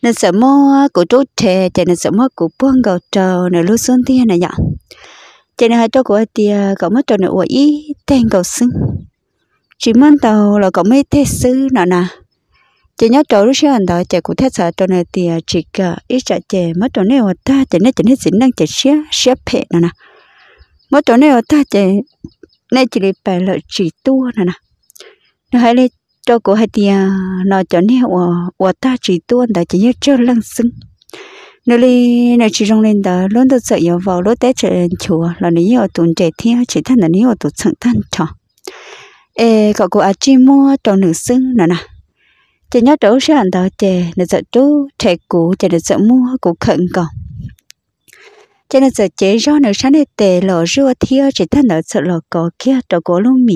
Ờ, nên sợ mô của chú trẻ chạy nên sợ mô của buông gạo trầu nên lúc xuống tiên này nhở chạy nên hai chỗ của tia cậu mất trầu nên uổi ý tên gầu xưng chỉ muốn tàu là cậu mới thế sư nọ nà chị nhớ trầu lúc xưa anh đó chạy cũng thế sợ trầu nửa tia chỉ cả ít sợ chạy mất trầu nửa ta chạy nên chạy nên dính năng chạy xía xía phe nọ nà mất trầu nửa ta chạy nên chỉ để bè lợi chỉ tua nọ nà nó hãy lên cho cô hay thì à, nó cho nên họ họ ta chỉ tuôn đã chỉ nhớ cho lăng sưng nơi đi nơi chỉ trong lên đó luôn được sợ yếu vào lúc tết trời chùa là nếu họ tuần trẻ thì chỉ thân là nếu họ tuần sẵn thân cho ê cậu cô ăn à, chỉ mua cho nữ sưng nè nè chỉ nhớ chỗ sẽ ăn đó chè nữ sợ chú trẻ cũ chè nữ sợ mua cũ khẩn còn cho nên giờ chế do nữ sáng này tề lò rùa thiêu chỉ thân nữ sợ lò có kia cho cố luôn mì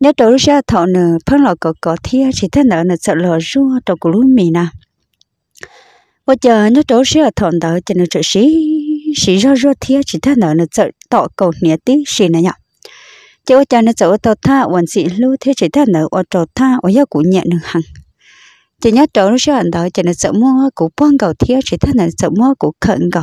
nhớ trâu ra thọ nở phân lọ cỏ cỏ thia chỉ thế nợ nở sợ lọ ru trâu của lúa mì nè bây giờ nhớ trâu ra thọ nợ cho nở trợ sĩ sĩ ra ru thia chỉ thế nợ nở sợ tọ cầu nghĩa tí sĩ nè nhở chỉ ở cha nở sợ tọ tha hoàn sĩ lưu thế chỉ thế nợ ở trâu tha ở nhà của nhẹ nương hằng chỉ nhớ trâu ra nợ cho nở sợ mua của bông cầu thia chỉ thế nợ sợ mua của khẩn cầu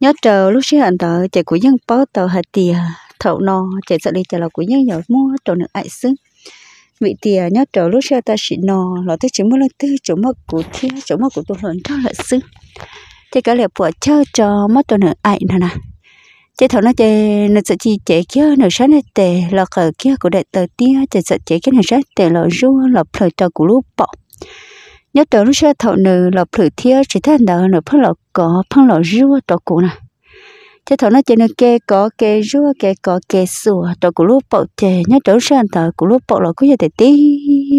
nhớ chờ lúc xí hận tờ chạy của dân bó tờ hạt tìa thậu nò chạy sợ đi chạy là của dân nhỏ mua trộn được ai xứ vị tìa nhớ chờ lúc xí ta xịn nò lọ tới chỉ mua lên tư chỗ mất của thia chỗ mất của tôi lần cho lại xứ chạy cả lẹp bỏ chơi cho mất trộn được ai nè nè chạy thậu nó chạy nó sợ chi chạy kia nó sáng nó tè lọ cờ kia của đại tờ tia chạy sợ chạy cái này sáng tè lọ rua lọ phơi cho của lúc bọc nhớ tới lúc xưa thọ nữ lọc thử thiêu chỉ thân đỡ nữ phân lọc có phân lọc rúa tổ cụ nè thế thọ nó chỉ nó kê có kê rúa kê có kê sùa tổ cụ lúc bậu chè nhớ tới sẽ xưa thọ cụ lúa bậu lọc cứ như thế tí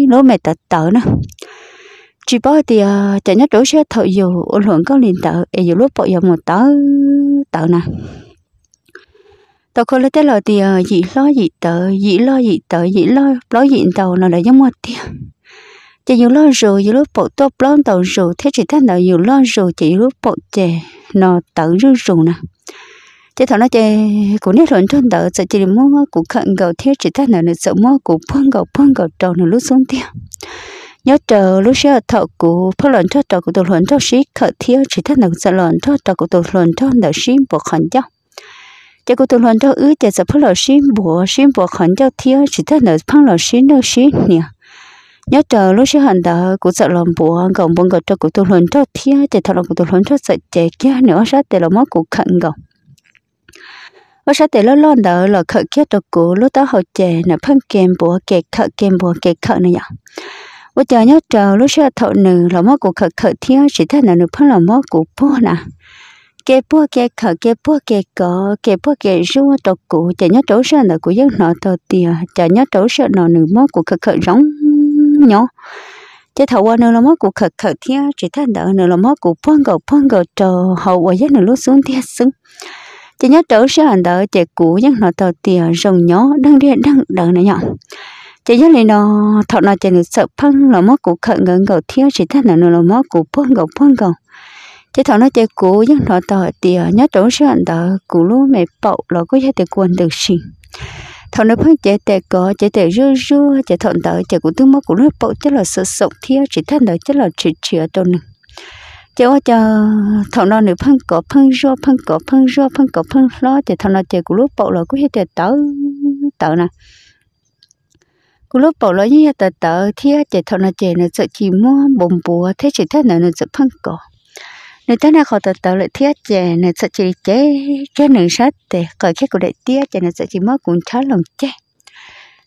nó mệt tật tở nè chỉ bao thì à, chả nhớ tới sẽ thọ dù ôn luận có liền tở ấy dù lúa bậu giờ một tớ tở nè tàu khôi lấy cái lời thì à, dị lo dị tờ dị lo dị tờ dị lo lo dị tàu nó là giống một tiếng chỉ yêu lo rủ yêu lúc bộ tốt lớn tàu rủ thế chỉ thân nào yêu lo rủ chỉ lúc bộ chè nó tự rủ rủ nè chỉ thằng nó chè cũng nét luận thân đỡ sợ chỉ muốn cũng khẩn gầu thế chỉ thân nào nữa sợ muốn cũng phong gầu phong gầu trầu nó lúc xuống tiêu nhớ chờ lúc xưa thợ cụ phát loạn cho trò của tổ loạn cho sĩ khờ thiếu chỉ thân nào sợ loạn cho trò của tổ loạn cho đỡ sĩ bộ khẩn dốc chỉ có tổ loạn cho ứ chỉ sợ phát loạn sĩ bộ sĩ bộ khẩn dốc thiếu chỉ thân nào phát loạn sĩ đâu sĩ nè nhớ chờ lúc sẽ hành đạo của sợ làm bùa gồng bông gồng cho của tôi lớn cho thiên để thằng của tôi lớn cho sợ chạy kia nữa sát để làm mất cũng khẩn gồng ở sát để lo lo đỡ là khẩn kia cho cụ lúc đó họ chạy là phân kèm bùa kẹt khẩn kèm bùa kẹt khẩn này nhở bây giờ nhớ chờ lúc sẽ thợ nữ là mất cũng khẩn khẩn thiên chỉ thế là nữ phân là mất cũng bùa nè kê bùa kê khờ kê bùa kê cỏ kê bùa kê rua trọc cụ chả nhớ trấu sơn là của dân nọ tờ tiền chả nhớ trấu sơn là nữ mất của khờ khờ giống nhỏ chế thầu qua nơi là mất của khật khật thia chỉ than đỡ nơi là mất của phong cầu phong cầu trò hậu quả nhất nửa lúc xuống thia xuống chỉ nhớ trở sẽ hành đỡ chế cũ nhắc nó tờ tiền rồng nhỏ đang đi đang đỡ này nhỏ chỉ nhớ lại nó thọ nó chỉ được sợ phăng là mất của khật gần cầu thia chỉ than đỡ nơi là mất của phong cầu phong cầu chế thọ nó chế cũ nhắc nó tờ tiền nhớ trở sẽ hành đỡ cũ lúc mẹ bậu là có thể được quân được gì thằng nó phong chế tè có chế tè rư rư chế thọn tới chế cũng tương mất cũng hết bộ chế là sợ sụp thiếu chỉ thân đó chế là chỉ chừa tôi nè chế qua cho thằng nó nữ phong có phong rô phong có phong rô phong có phong lo chế thằng nó chế cũng lúc bộ là cũng hết tệ tới tới nè cũng lúc bảo lo như tờ tờ thiếu chỉ thằng nó chỉ nó sợ chỉ mua bồn bùa thế chỉ thằng nào nó sợ phăng cỏ nếu ta nào khó tự tự lại thiết chè nếu sợ chỉ chế chế nữ sách để cởi cái của đại tiết chè nếu sợ chỉ mất cuốn chó lòng chè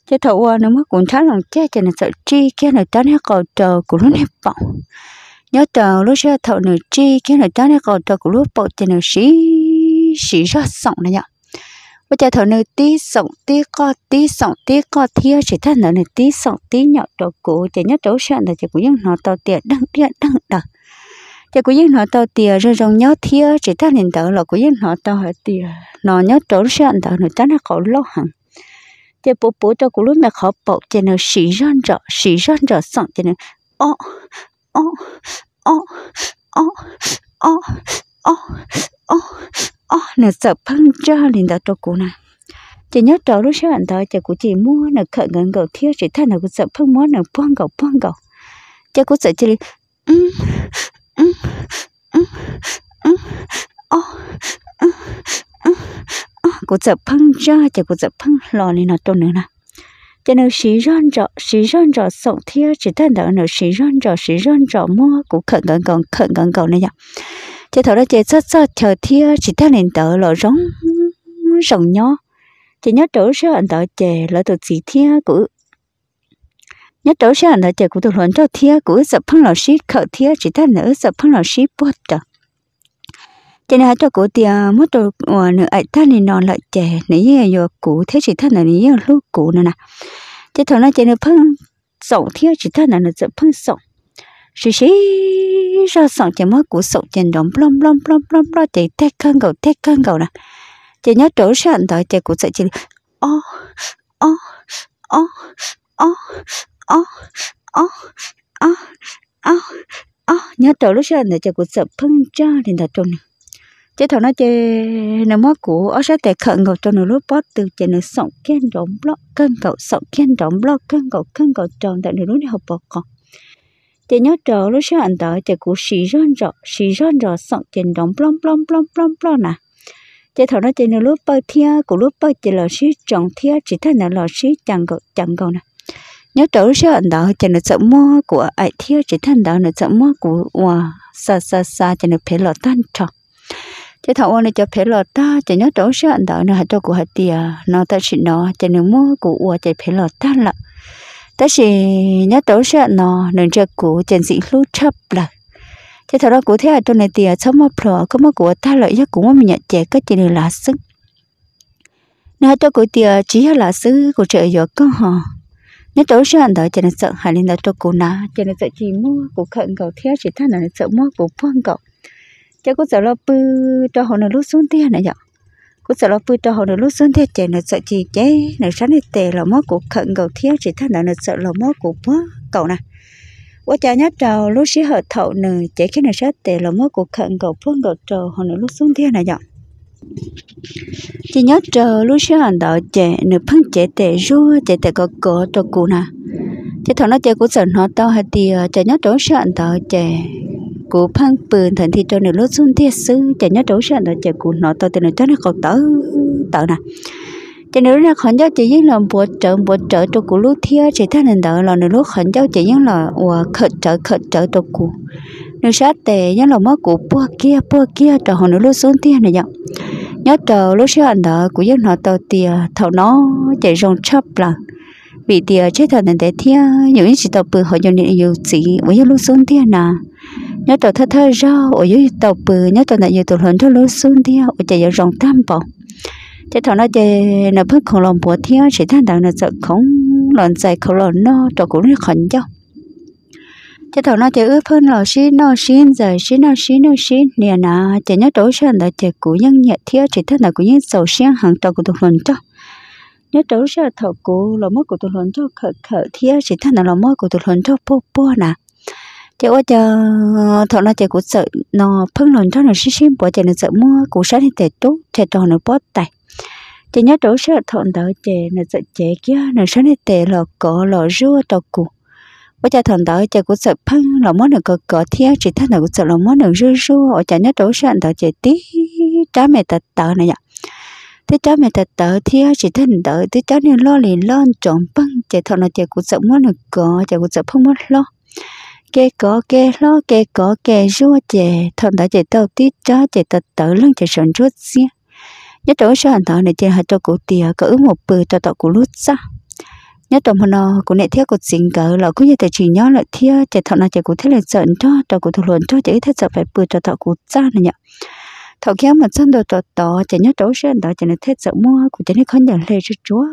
chế thầu nó mất cuốn chó lòng chè chè nếu sợ chi cái nếu ta nào cầu chờ của lúc này bỏng nhớ tờ lúc sẽ thầu nếu chi cái nếu ta nào cầu chờ của lúc bỏng chè nếu xí xí ra sọng này nhở bây giờ thầu nếu tí sọng tí co tí sọng tí co thia chỉ thân nữa nếu tí sọng tí nhậu đồ cũ chè nhớ chỗ sợ là chè cũng những nó tàu tiệt đăng tiệt đăng đăng giờ của dân họ to tiền rồi rong nhớ thía chỉ ta nên tao là của dân họ to họ tiền nó nhớ trốn sạn tao nó ta nó khổ lo hẳn giờ bố bố cho cô lúc mà khó bỏ cho nó xì răn rõ xì răn rõ sẵn cho nó ó, ó, ó, ó, ó, ó, ó, ó, nó sợ phăng cho nên tao cho cô này chỉ nhớ trâu lúc sáng anh thôi chỉ cũng chỉ mua nó khẩn gần cầu thiếu chỉ ta nó cũng sợ phăng mua nó buông cầu buông cầu, chỉ cũng sợ chỉ um กูจะพังจ้าจะกูจะพังหลอนี่นะตัวนึงนะจะเนื้อสีร้อนจ่อสีร้อนจ่อส่งเที่ยวจะตั้งแต่เนื้อสีร้อนจ่อสีร้อนจ่อมั่วกูเขินกันก่อนเขินกันก่อนเนี่ยจะถอดแล้วจะซอซอเที่ยวเที่ยวจะตั้งแต่เนื้อหล่อร้องส่งย่อจะ nhớ chỗ sẽ anh tạo chè lỡ tụt gì thia của nhất đối với là chỉ của tôi luận cho thía của sập phăng lò xí khởi thía chỉ ta nữa sập phăng lò xí bớt đó cho nên cho của tiền mất đồ nữa ấy ta nên non lại trẻ nếu như giờ cũ thế chỉ thân là nếu như lúc cũ nữa nè chứ thôi nó chỉ nên phân sổ thiếu chỉ thân là nó sẽ phân sổ xí xí ra sổ chỉ mất cũ sổ chỉ đóng plom plom plom plom plom chỉ tét cân cầu tét cân cầu nè chỉ nhớ chỗ sẵn đó chỉ cũ sẽ chỉ ó ó ó ó ó ó ó ó ó nhớ trâu lúc sau này cho cuộc sập phân cho nên thật trâu chế thằng nó chế nó mất của ó sẽ tệ khẩn ngầu cho nó lúc bót từ chế nó sống kiên rộng block cân cầu sống kiên rộng block cân cầu cân cầu tròn tại nó lúc đi học bọc còn chế nhớ trâu lúc sau anh tới chế cuộc xì ron rọ xì ron rọ sống kiên rộng plom plom plom plom plom nè chế thằng nó chế nó lúc bơi thia của lúc bơi chế lò xí tròn thia chỉ thấy là lò xí chẳng cầu chẳng cầu nè nhớ trấu sẽ anh đó cho nó sợ mua của ai thiếu chỉ thân đó nó sợ mua của wow xa xa xa cho nó phải lọt tan trọc cho thằng ông này cho phải lọt ta cho nhớ trấu sẽ anh đó nó hạt cho của hạt tiền nó ta chỉ nó cho nó mua của wow cho phải lọt tan lận ta chỉ nhớ trấu cho nó nên cho của trên dị lúc chấp là cho thằng đó của thế cho này tiền sống mà phở có mà của ta lợi nhất cũng mình nhận trẻ cái chỉ là sức nếu cho của tiền chỉ là sức của trời giờ con họ nếu tối sáng đó cho nên sợ hai linh đó cho cô na cho nên sợ chỉ mua của khẩn cầu theo chỉ thằng là sợ mua của phong cầu cho cô sợ lo bư cho họ nó lúc xuống tiền này vậy cô sợ lo bư cho họ nó lúc xuống tiền cho nên sợ chỉ chế này sáng này tệ là mua của khẩn cầu theo chỉ thằng là sợ là mua của phong cầu này quá cha nhất trầu lúc xí hợp thậu nè chế cái này sát tệ là mua của khẩn cầu phong cầu trầu họ nó lúc xuống tiền này nhở chị nhớ chờ lúc xưa hẳn đó trẻ nửa phân trẻ tệ rua trẻ tệ có cổ cho cụ nà chị thằng nó trẻ cũng sợ nó to hay thì trẻ ờ, nhớ chỗ sợ hẳn đó trẻ cụ phân bừng thần thì cho nửa lúc xuân thiết sư trẻ nhớ chỗ sợ hẳn đó trẻ cụ nó to thì nửa cho nó còn tớ tớ nè chị nữ là khẩn cho chị nhớ là bộ trợ bộ trợ cho cụ lúc thia chị thấy nên đỡ là nửa lúc khẩn cho chị nhớ là ủa khẩn trợ khẩn trợ cho cụ nữ sát tệ nhớ là mất cụ bua kia bua kia cho họ nửa lúc xuân thia này vậy nhớ tờ lúc xưa anh đó cũng giấc nó tờ tìa thầu nó chạy rong chắp là vì tìa chết thật nên thế thia những chỉ tàu bự họ dùng nhiều chỉ với những lúc xuống thia nà nhớ tờ thơ thơ ra ở dưới tàu bự nhớ tờ này nhiều tàu lớn cho lúc xuống thia ở chạy rong tam bỏ thế thằng nó chạy nó bắt không lòng bùa thia chỉ thằng thằng nó sợ không lòng chạy không lòng nó trò cũng rất khẩn trọng chỉ thầu nó chỉ ước phân lò xin nó xin giờ xin nó xin nó xin nè nà chỉ nhớ tối sơn là chỉ cũ nhân nhẹ thiê chỉ thân là cũ nhân sầu xiên hàng tàu của tụi lần cho nhớ tối sơn thầu cũ lò mơ của tụi lần cho khở khở thiê chỉ thân là lò mơ của tụi lần cho po po nà chỉ ôi chờ thầu nó chỉ cũ sợ nó phân lần cho nó xin xin bỏ chỉ nó sợ mua cũ sáng thì tệ tốt chỉ tròn nó bớt tài chỉ nhớ tối sơn thầu đó chỉ nó sợ chế kia nó sáng thì tệ lò cỏ lò rua tàu cũ chơi 我家同到家古 sợ phăng là món được cọ cọ theo chỉ thằng nào cũng sợ là món được rư rư ở chả nhất đấu sản đó chơi tí cha mẹ tật tớ này nhở thế cha mẹ tật tớ theo chỉ thân đó thế cha nên lo liền lo chọn băng chơi thằng nào chơi cũng sợ món được cọ chơi cũng sợ phăng món lo kê có kê lo kê có kê rua chơi thằng đó chơi tàu tí cha chơi tật tớ lưng chơi sản rút xia nhất đấu sản đó này chơi hạt cho cụ tiề cỡ một bự cho tao cụ lút ra nhớ tụi mình nọ của nè thiết của dính cỡ là cũng như thế chỉ nhớ lại thiết chỉ thọ là chỉ cũng thiết là giận cho cho cũng thuộc luận cho chỉ thiết sợ phải bự cho thọ cũng ra này nhở thọ kia mà chân đồ tọt tọ chỉ nhớ trấu sen đó chỉ là thiết sợ mua của chỉ là không nhận lời cho chúa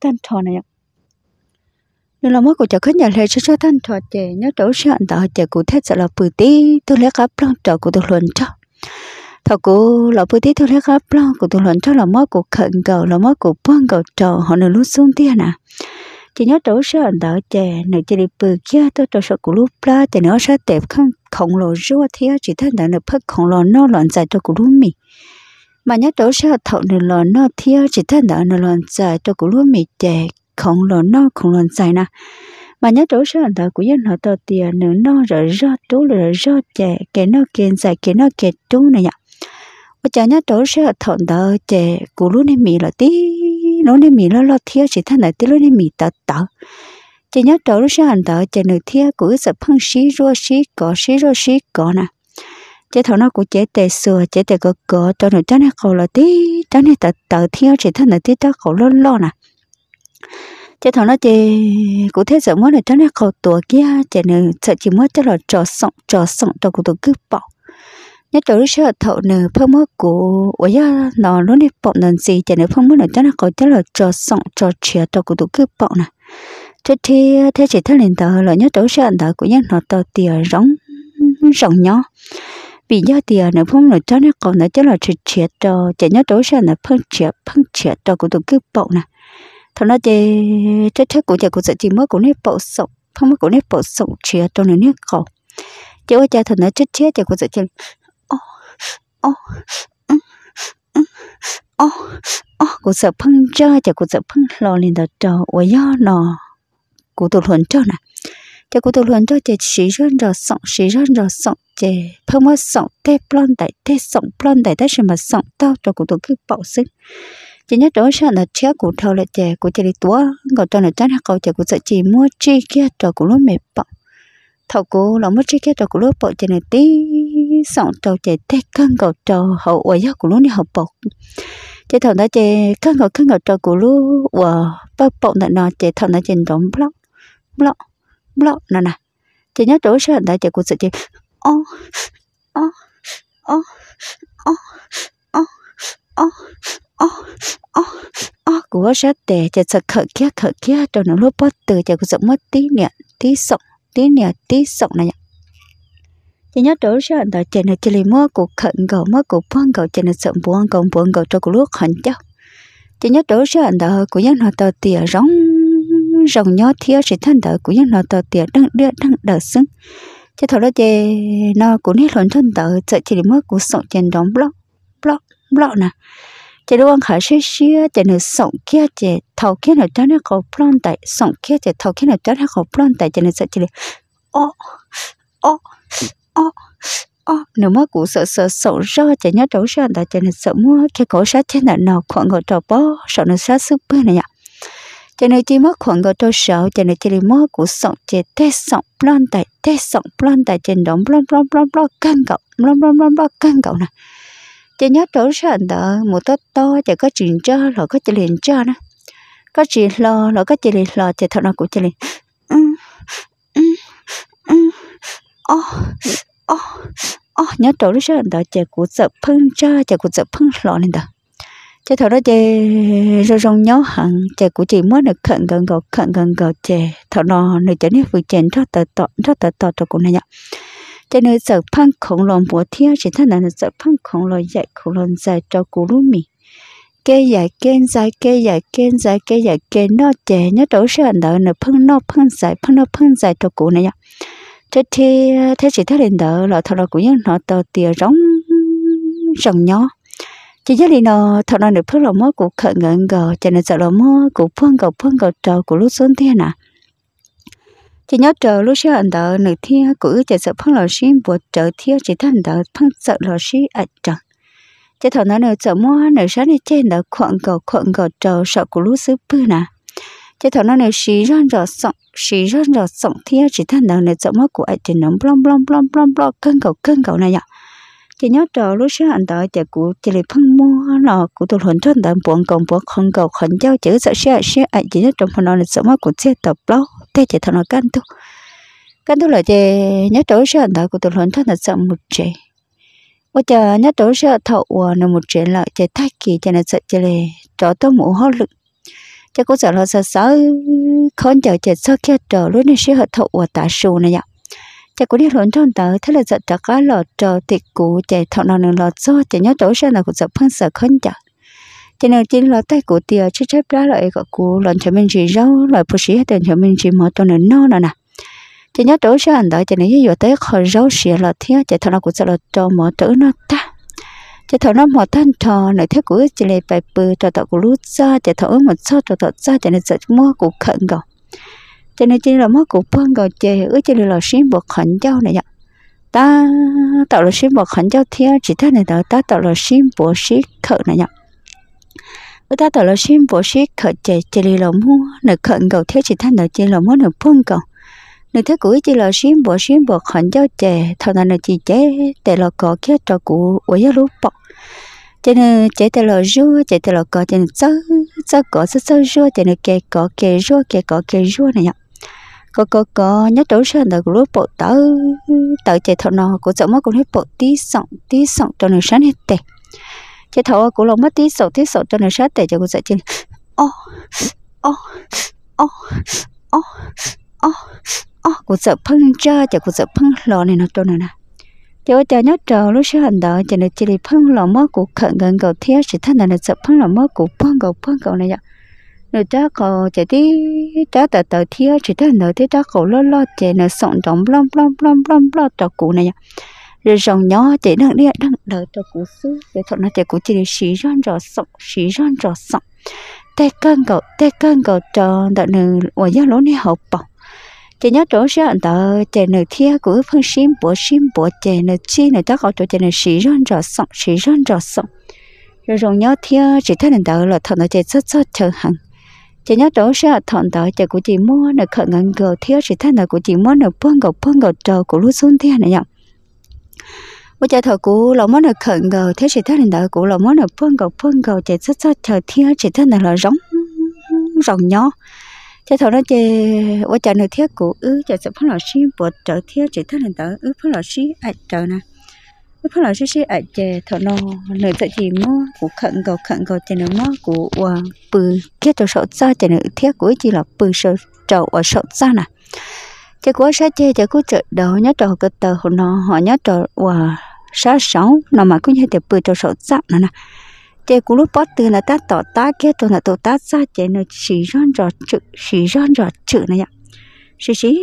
tan thọ này nhở nên là mới của chỉ không nhận lời cho chúa tan thọ chỉ nhớ trấu sen đó chỉ cũng thiết sợ là bự tí tôi lấy cáp lăng trọ cũng thuộc luận cho thọ cụ là bữa tí thôi lấy gấp lo của tụ luận cho là mó của khẩn cầu là mó của buông cầu trò họ nên lúc xuống tiền à chỉ nhớ trấu sơ anh đó chè nửa chỉ đi bự kia tôi trấu sợ của lúc la chỉ nhớ sợ đẹp không khổng lồ rô thì chỉ thân đã nửa phật khổng lồ nó loạn dài tôi của lúc mì mà nhớ trấu sơ thọ nửa lò nó thì chỉ thân đã nửa loạn dài tôi của lúc mì chè khổng lồ nó khổng lồ dài nè mà nhớ trấu sơ anh đó của dân họ tao tiền nửa nó rồi rơ trú rồi rơ chè cái nó kiện dài cái nó kiện trú này nhở cha nhớ trấu sơ thọ đó chè của lúc này mì là tí nấu nên mì lo lo thiếu chỉ thằng này tí lúc nên mì tớ tớ chỉ nhớ trâu lúc sáng tớ chỉ nửa thiếu cũng sợ phăng xí rô xí cỏ xí rô xí cỏ nè chỉ thằng nó cũng chế tề sửa chế tề cỏ cỏ cho nửa cho nên khổ là tí cho nên tớ tớ thiếu chỉ thằng này tí tớ khổ lo lo nè chỉ thằng nó chế cũng thế sợ muốn là cho nên khổ tuổi kia chỉ nửa sợ chỉ muốn cho nó trò sống trò sống cho cũng tôi cứ bỏ nhất chỗ lúc sợ thọ nè phong mất của ủa ya nó luôn đi bọn lần gì chả nếu phong mất là cho nó có chắc là cho sọng cho chia cho của tổ cứ bọn nè thế thì thế chỉ thấy lên tờ là nhất chỗ sợ tờ của nhân nó tờ tiền rong rong nhỏ vì do tiền nếu phong là cho nó còn là chắc là chia chia cho chả nhất chỗ sợ là phong chia phong chia cho của tổ cứ bọn nè thằng nó chơi chết chết của chả của sợ chỉ mới của nếp bọn sọng phong mất của nếp bọn sọng chia cho nó nếp cầu chứ cha thằng nó chết chết chả của sợ chỉ ô ô ô ô, 어, cô sợ phăng ra, chả cô sợ phăng lò lên đầu trò, ủa do nọ, cô tôi luận cho nè, chả cô tôi luận cho chả xí rơn rồi sọng, xí rơn rồi sọng, chả phăng mất sọng, tê plon đại, tê sọng plon đại, tất mà sọng tao cho cô tôi cứ bảo sức, chỉ nhất đó sợ là chết của thâu là chả của chả đi tua, gọi cho là chắc hạt cầu chả của sợ chỉ mua chi kia trò của lúc mệt bọng, thâu cô là mua chi kia trò của lúc bọng chả này tí sống trâu chạy tết cân cầu trâu hậu ở giấc của lúc này hậu bọc chạy thằng đã chạy cân cầu cân cầu trâu của lúc ở bắp bọc này nó chạy thằng đã chạy đóng block block block nè nè chạy nhớ chỗ sơ đã chạy của sự chạy ô ô ô ô ô ô ô ô ô của sơ tệ chạy sợ khởi kia khởi kia trâu nó lúc bắt từ chạy của sợ mất tí nè tí sọng tí nè tí sọng này chỉ nhớ chỗ sợ đó trên là chỉ là mua cụ khẩn cầu mơ cụ phong cầu trên là sợ buông cầu buông cầu cho cuộc lúc hạnh chứ chỉ nhớ chỗ sợ đó của nhớ nó tờ tiền rong rồng nhớ thiếu sự thân đó của nhớ nó tờ tiền đang đưa đang đỡ xứng chỉ thầu đó chỉ nó cũng hết hồn thân đó sợ chỉ là mua cụ sống trên đóng block block block nè chỉ luôn khởi xí xưa chỉ nữ sống kia chỉ thầu kia nữ cho nó có plon tại sống kia chỉ thầu kia nữ cho nó có plon tại chỉ nữ sợ chỉ là ô ô ó, ó, nếu mà cụ sợ sợ sợ ra, chả nhớ trấu sợ đã chả nên sợ mua cái cổ sát trên là nào khoảng ngồi trò bó sợ nó sát sức bơ này nhở cho nên chỉ mất khoảng ngồi trò sợ cho nên chỉ đi mất cụ sợ chả tê sợ plon tại tê sợ plon tại trên đống plon plon plon plon căng cậu plon plon plon plon căng cậu nè cho nhớ trấu sợ đó một tốt to chả có chuyện cho rồi có chuyện liền cho nè có chuyện lo rồi có chuyện liền lo chả thọ nào cũng chuyện liền ó ó ó 哦哦哦，nhớ trổ lúc sau đó chè củ sợ phun cho chè củ sợ phun lọ nên đó chè thầu đó chè rồi rong nhớ hẳn chè củ chỉ mới được khẩn gần gò khẩn gần gò chè thầu nó nơi trở nên vừa chèn cho tờ tọ cho tờ tọ cho củ này nhá chè nơi sợ phun khổng lồ bùa thiên chỉ thân là sợ phun khổng lồ dạy khổng lồ dài cho củ lúa mì kê giải kên giải kê giải kên giải kê giải kê nó chè nhớ trổ sau đó nó phun nó phun giải phun nó phun giải cho củ này nhá thế thì ờ, thế chỉ thế lên đó là thật là cũng như nó tờ tiền rong rong nhỏ chỉ nhớ đi nó thật là được phước là mới của khởi ngẩn gờ cho nên sợ là mới của phương cầu phương cầu trò của lúc xuống thiên à chỉ nhớ chờ lúc xưa anh đỡ nữ thiên cũng chỉ sợ phương là xin buộc chờ thiên chỉ thành đỡ phương sợ là xin ảnh chẳng chỉ thằng nó nữ sợ mua nửa sáng đi trên đỡ khoảng cầu khoảng cầu trò sợ của lúc xứ bư nè à chế thằng nó này xí răng rờ sọng xí răng rờ sọng thì chỉ thằng nào này sợ mất của ai thì nó blom blom blom blom blom cân cầu cân cầu này nhở chỉ nhớ trò lúc sáng anh đợi thì cụ chỉ lấy phân mua nó cụ tôi hồn thân đàn buồn còn buồn không cầu khẩn giao chữ sợ xe xe ai chỉ nhớ trong phần nó này sợ mất của xe tập lo thế chỉ thằng nó cân tu cân tu là chỉ nhớ trò sáng anh đợi cụ tụi hồn thân là sợ một chế bây giờ nhớ trò sợ thậu nó ờ, một chế là chế thay kỳ cho nên sợ chế lấy trò tôi mũ hót lực chứ cũng sợ là sợ sợ không chờ chết sợ kia chờ lúc này sẽ hợp thụ và tạ sù này nhở Chắc cũng đi lộn trong tờ thế là sợ tất cả lọ chờ thì cụ chạy thọ nào nên lọ cho chạy nhớ tối ra là cũng sợ phân sợ không chờ cho nào chỉ lọ tay cụ tiệt chứ chép đó lại gọi cụ lộn cho mình chỉ rau lại bố sĩ hết tiền cho mình chỉ mở tuần nữa nó nè nè chỉ nhớ tối ra anh đó cho này ví dụ tới khỏi rau xỉa lọ thiếu chạy thọ nào cũng sợ lọ cho mở tử nó ta chỉ thấu nó một thân trò nội thế của chỉ lệ bài bự trò tạo của lút ra chỉ thấu một so trò tạo ra chỉ nên giật mua của khẩn gò chỉ nên chỉ là mua của phong gò chỉ ước chỉ là xin buộc khẩn giao này nhở ta tạo là xin buộc khẩn giao theo chỉ thế này đó ta tạo là xin buộc xin khẩn này nhở ước ta tạo là xin buộc xin khẩn chỉ chỉ là mua nội khẩn gò thế chỉ thế này chỉ là mua nội phong gò nếu thế cũ chỉ là xin bỏ xin bỏ khẩn giao trẻ thằng nào nó chỉ trẻ, để là có kia cho cũ với giá lúc bọc cho nên trẻ để là rua trẻ để là có cho nên sơ sơ có sơ sơ rua cho nên kê có kê rua kê có kê rua này nhở có có có nhớ đấu sân được lúc bộ tớ tớ trẻ thằng nào cũng sợ mất cũng hết bộ tí sọng tí sọng cho nên sáng hết tệ trẻ thằng cũng lòng mất tí sọng tí sọng cho nên sáng tệ cho cũng sợ trên ô ô ô ô ô ó cụ sợ phân cho chả cụ sợ phân lò này nó cho này nè chỗ chả nhớ trò lúc sau hành đó chả này chỉ đi phân lò mơ cụ khẩn gần cầu thiết sự thân này sợ phân lò mơ cụ phân cầu phân cầu này nhở, nó cha cậu chả đi cha tờ tờ thiết sự thân nó thì cha cậu lo lo chả nó sọn trọng blom blom blom blom lo trò cụ này nhở, rồi dòng nhỏ chả đang đi đang đợi trò cụ xứ để thọ nó chả cụ chỉ để xí ron rò sọng xí ron rò sọng tay cân cậu tay cân cậu tròn đợi nửa ngoài giá lối này hậu bọc chỉ nhớ chỗ xe anh ta chị nợ thia của phương sim bộ sim bộ chị nợ chi nợ chắc họ chỗ chị nợ xí răn rõ sọng xí răn rõ sọng rồi rồi nhớ thia chỉ thấy anh ta là thằng nó chị rất rất chờ hẳn chỉ nhớ chỗ xe thằng ta chị của chị mua nợ khẩn ngăn gờ thia chỉ thấy nợ của chị mua nợ bông gầu bông gầu chờ của lúa xuống thia này nhở bây giờ thằng cũ là món nợ khẩn gờ thia chỉ thấy anh ta cũ là món nợ bông gầu bông gầu chị rất rất chờ thia chỉ thấy nợ là rống rồng nhỏ cho thầu nó chơi qua chợ nửa thiết của ứ chợ sập phát lò xí bột chợ thiết chỉ thắt lần tới ứ phát lò xí ai à, chợ nè ứ phát lò xí xí ai chè thầu nó nửa chợ gì mua của khẩn cầu khẩn cầu chè nửa mua của qua bự thiết chợ sọt ra chè nửa thiết của chỉ là bự sợ chợ ở sọt ra nè chợ của sa chè chợ của chợ đầu nhớ trò cái tờ họ nó họ nhớ trò qua à, sa sáu nó mà cũng như chợ bự chợ sọt ra nè nè chế cú lúc bắt từ là ta tỏ ta kia tôi là tôi ta ra chế nó chỉ rón rò chữ chỉ rón rò chữ này ạ chỉ chỉ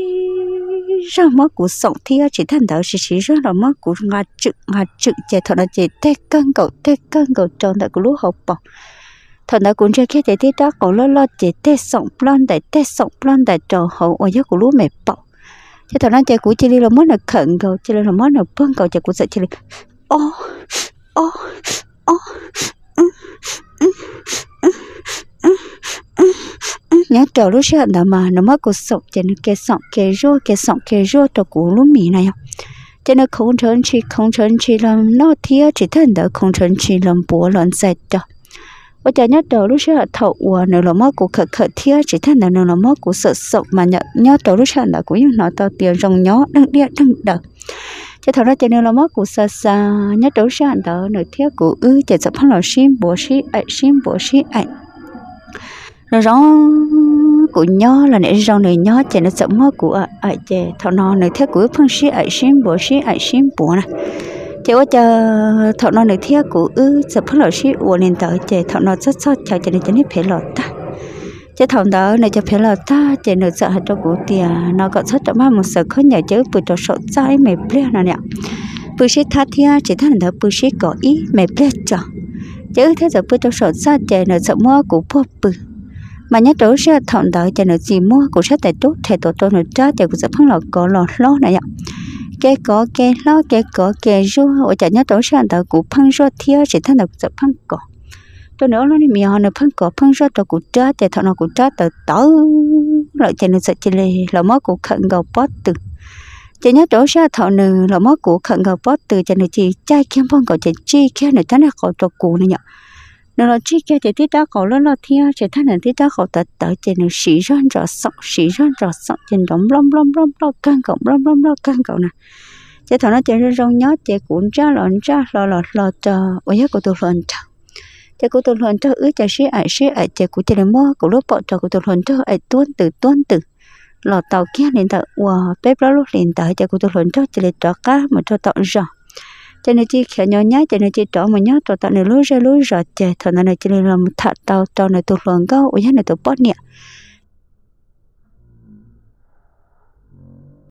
ra mất cú sống thì chỉ thành đó chỉ chỉ rón rò mất cú ngà chữ ngà chữ chế thôi là chế tê cân cầu tê cân cầu trong đại cú lúc học bỏ thôi là cũng chơi kia chế tí đó cậu lo lo chế tê sống plon đại tê sống plon đại trò hậu ở giữa cú lúc mệt bỏ chế thôi là chế cú chỉ là mất là khẩn cầu chỉ là mất là bưng cầu chế cú sợ chỉ là ô ô ô nhớ trâu lúc sợ đó mà nó mất cuộc sống cho nó cái sống cái rô cái sống cái rô cho cú lúc mì này cho nó không chân chỉ không chân chỉ làm nó thiếu chỉ thân đó không chân chỉ làm bố lòn sạch cho và cho nhớ trâu lúc sợ thầu ua nó là mất cuộc khờ khờ thiếu chỉ thân đó nó là mất cuộc sợ sống mà nhớ nhớ trâu lúc sợ đó cũng như nó tao tiền rồng nhó đang đi đang đợt cho thằng đó cho nên là mất cụ sa sa nhớ đấu ra anh đó nội thiết của ư chỉ sập phát là sim bộ sĩ ảnh sim bộ sĩ ảnh rồi rõ của nhớ là nãy rau này nhớ chỉ nó sập mất của ảnh chè thằng nó nội thiết của phong sĩ ảnh sim bộ sĩ ảnh sim bố này chỉ có chờ thọ nó nội thiết của ư sập phong là sĩ uổng nền tới chè thọ nó rất sót chờ cho nên cho nên phải lọt ta chế thằng đó này cho phải là ta chế nửa sợ hạt cho củ tiền nó còn xuất cho ba một sợ khó nhảy chứ bự cho sợ trái mày ple nào nè bự sĩ thắt thia chỉ thằng đó bự sĩ có ý mày ple cho chứ thế giờ bự cho sợ ra chế nửa sợ mua củ bò bự mà nhớ chỗ sẽ thằng đó chế nửa gì mua củ sẽ tại tốt thể tổ cho nửa cha chế cũng sẽ phăng lọ có lọ lọ này ạ cái có cái lo cái có cái rô ở chả nhớ chỗ sẽ thằng đó củ phăng rô thia chỉ thằng đó sợ phăng cổ cho nữa nó mì họ nó phân cỏ phân ra cho cụ cha chạy thọ nó cụ cha tờ tớ lợi chạy nó sợ chạy lề là mó cụ khẩn gầu bót từ chạy nhớ chỗ xa thọ nó là mó cụ khẩn gầu bót từ chạy nó chỉ chai kiếm phân cỏ chạy chi kia nó chán là cổ cho cụ này nhở nó là chi kia chạy tít đá cổ nó là thia chạy thằng này tít đá cổ tờ tớ chạy nó xỉ ron rõ sọc xỉ ron rõ sọc chạy đóng lom lom lom lom căng cổng lom lom lom căng cổng nè chạy thọ nó chạy ra rong nhớ chạy cuốn ra lọn ra lọ lọ lọ chờ ôi hết của tôi lọn chờ chỉ cụ tôi luôn cho ứ cho xí ải xí ải chỉ cụ chỉ là mua cụ lúc bỏ cho cụ tôi luôn cho ải tuôn từ tuôn từ lò tàu kia lên tàu wow bếp đó lúc lên tàu chỉ cụ tôi luôn cho chỉ lên cho cá mà cho tàu rõ cho nên chỉ khéo nhỏ nhá cho nên chỉ trọ mà nhá trọ tàu này lúc ra lúc rõ chỉ thằng này chỉ là làm thạch tàu tàu này tôi luôn có ôi này tôi bỏ nè